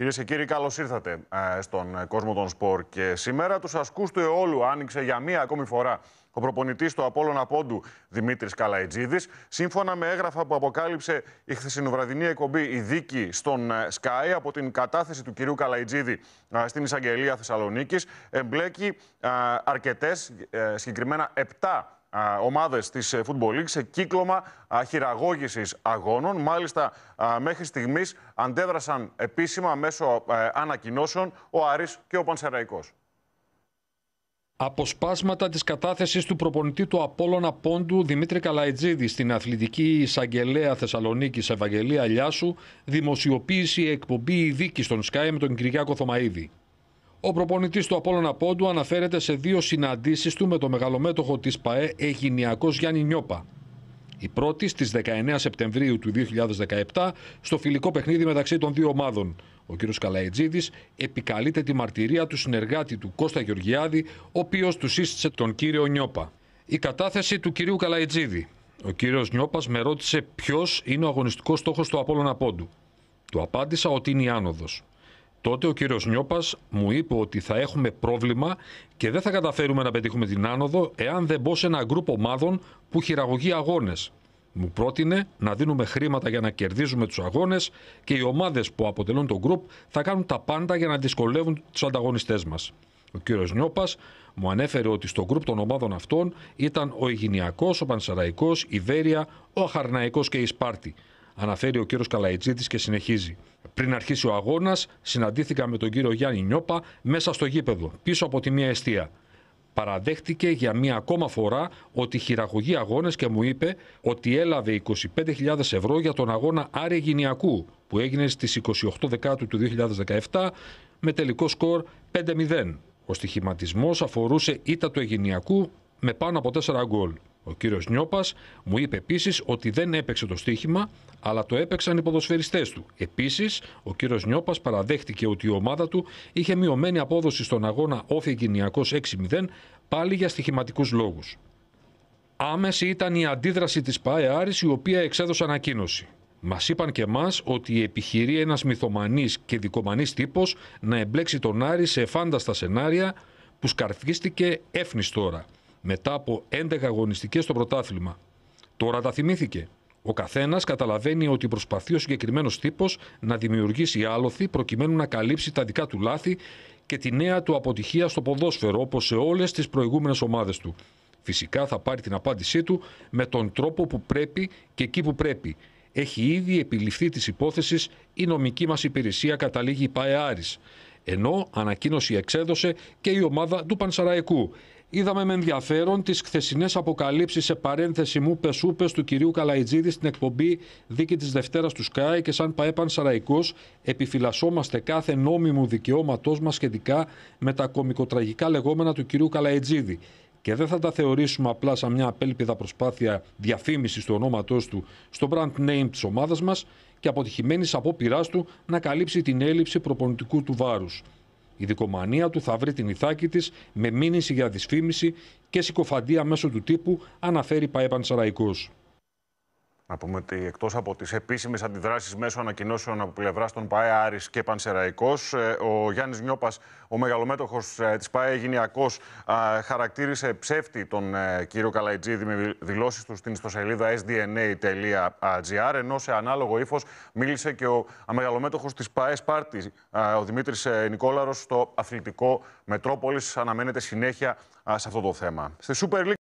Κυρίες και κύριοι, καλώς ήρθατε ε, στον ε, κόσμο των σπορ. Και σήμερα τους ασκούς του αιώλου άνοιξε για μία ακόμη φορά ο προπονητής του Απόλλωνα Πόντου Δημήτρης Καλαϊτζίδης. Σύμφωνα με έγγραφα που αποκάλυψε η χθεσινοβραδινή εκπομπή Η Δίκη στον ε, Sky από την κατάθεση του κυρίου Καλαϊτζίδη στην εισαγγελία Θεσσαλονίκης, εμπλέκει αρκετέ, συγκεκριμένα ομάδες της ε, Football League σε κύκλωμα χειραγώγησης αγώνων. Μάλιστα, μέχρι στιγμής αντέδρασαν επίσημα μέσω ε, ανακοινώσεων ο Άρης και ο Πανσεραϊκός. Αποσπάσματα της κατάθεσης του προπονητή του Απόλλωνα Πόντου Δημήτρη Καλαϊτζίδη στην αθλητική εισαγγελέα Θεσσαλονίκης Ευαγγελία Λιάσου δημοσιοποίησε η εκπομπή Δίκης» στον Sky με τον Κυριάκο Θωμαίδη. Ο προπονητής του Απόλλωνα Πόντου αναφέρεται σε δύο συναντήσεις του με το μεγαλομέτωχο της ΠαΕ Αιγυνιακός Γιάννη Νιώπα. Η πρώτη στις 19 Σεπτεμβρίου του 2017 στο φιλικό παιχνίδι μεταξύ των δύο ομάδων. Ο κ. Καλαϊτζίδης επικαλείται τη μαρτυρία του συνεργάτη του Κώστα Γεωργιάδη, ο οποίος του σύστησε τον κύριο Νιώπα. Η κατάθεση του κυρίου Καλαϊτζίδη. Ο κύριος Νιώπας με ρώτησε ποιος είναι ο αγωνιστικός στόχος του Απόλλωνα Πόντου. Του απάντησα ότι είναι η άνοδος. Τότε ο κύριος Νιώπας μου είπε ότι θα έχουμε πρόβλημα και δεν θα καταφέρουμε να πετύχουμε την άνοδο εάν δεν μπω σε ένα γκρουπ ομάδων που χειραγωγεί αγώνες. Μου πρότεινε να δίνουμε χρήματα για να κερδίζουμε τους αγώνες και οι ομάδες που αποτελούν το γκρουπ θα κάνουν τα πάντα για να δυσκολεύουν τους ανταγωνιστές μας. Ο κύριος Νιώπας μου ανέφερε ότι στο γκρουπ των ομάδων αυτών ήταν ο Ιγυνιακός, ο Πανσαραϊκός, η Βέρεια, ο Χαρναϊκό και η Σπάρτη. Αναφέρει ο κύριος Καλαϊτζήτης και συνεχίζει. Πριν αρχίσει ο αγώνας, συναντήθηκα με τον κύριο Γιάννη Νιώπα μέσα στο γήπεδο, πίσω από τη μία Εστία. Παραδέχτηκε για μία ακόμα φορά ότι χειραγωγεί αγώνες και μου είπε ότι έλαβε 25.000 ευρώ για τον αγώνα Άρη που έγινε στις 28 Δεκάτου του 2017 με τελικό σκορ 5-0. Ο στοιχηματισμός αφορούσε ήττα του Αιγυνιακού με πάνω από 4 γκολ. Ο κύριος Νιώπας μου είπε επίσης ότι δεν έπαιξε το στοίχημα, αλλά το έπαιξαν οι ποδοσφαιριστές του. Επίσης, ο κύριος Νιώπας παραδέχτηκε ότι η ομάδα του είχε μειωμένη απόδοση στον αγώνα όφη Εγγυνιακό 6-0, πάλι για στοιχηματικούς λόγους. Άμεση ήταν η αντίδραση της ΠΑΕ Άρης, η οποία εξέδωσε ανακοίνωση. Μας είπαν και εμάς ότι επιχειρεί ένας μυθομανής και δικομανής τύπος να εμπλέξει τον Άρη σε φάνταστα σενάρια που σκαρφίστηκε έφνης τώρα μετά από 11 αγωνιστικές στο πρωτάθλημα. Τώρα τα θυμήθηκε. Ο καθένας καταλαβαίνει ότι προσπαθεί ο συγκεκριμένος τύπος να δημιουργήσει άλοθη προκειμένου να καλύψει τα δικά του λάθη και τη νέα του αποτυχία στο ποδόσφαιρο, όπως σε όλες τις προηγούμενες ομάδες του. Φυσικά θα πάρει την απάντησή του με τον τρόπο που πρέπει και εκεί που πρέπει. Έχει ήδη επιληφθεί της υπόθεσης η νομική μας υπηρεσία, καταλήγει η ΠαΕΑΡΙΣ. Ενώ ανακοίνωση εξέδωσε και η ομάδα του Πανσαραϊκού. Είδαμε με ενδιαφέρον τις χθεσινές αποκαλύψεις σε παρένθεση μου πεσούπε του κυρίου Καλαϊτζίδη στην εκπομπή Δίκη της Δευτέρας του ΣΚΑΙ και σαν ΠαΕΠΑΝ Σαραϊκός επιφυλασσόμαστε κάθε νόμιμου δικαιώματός μας σχετικά με τα κομικοτραγικά λεγόμενα του κυρίου Καλαϊτζίδη. Και δεν θα τα θεωρήσουμε απλά σαν μια απέλπιδα προσπάθεια διαφήμισης του ονόματός του στο brand name της ομάδας μας και αποτυχημένης απόπειράς του να καλύψει την έλλειψη προπονητικού του βάρους. Η δικομανία του θα βρει την ηθάκη της με μήνυση για δυσφήμιση και συκοφαντία μέσω του τύπου, αναφέρει Παϊπαν Σαραϊκός. Να πούμε ότι εκτός από τις επίσημες αντιδράσεις μέσω ανακοινώσεων από πλευράς των ΠΑΕ Άρης και Πανσεραϊκός, ε, ο Γιάννης Νιώπας, ο μεγαλομέτωχος ε, της ΠΑΕ Γυνιακό, χαρακτήρισε ψεύτη τον ε, κύριο Καλαϊτζίδη με δηλώσεις του στην ιστοσελίδα sdna.gr. Ενώ σε ανάλογο ύφος μίλησε και ο μεγαλομέτωχος της ΠΑΕ Σπάρτης, ο Δημήτρης Νικόλαρος, στο αθλητικό Μετρόπολης. Αναμένεται συνέχεια σε αυτό το θέμα. Στη Super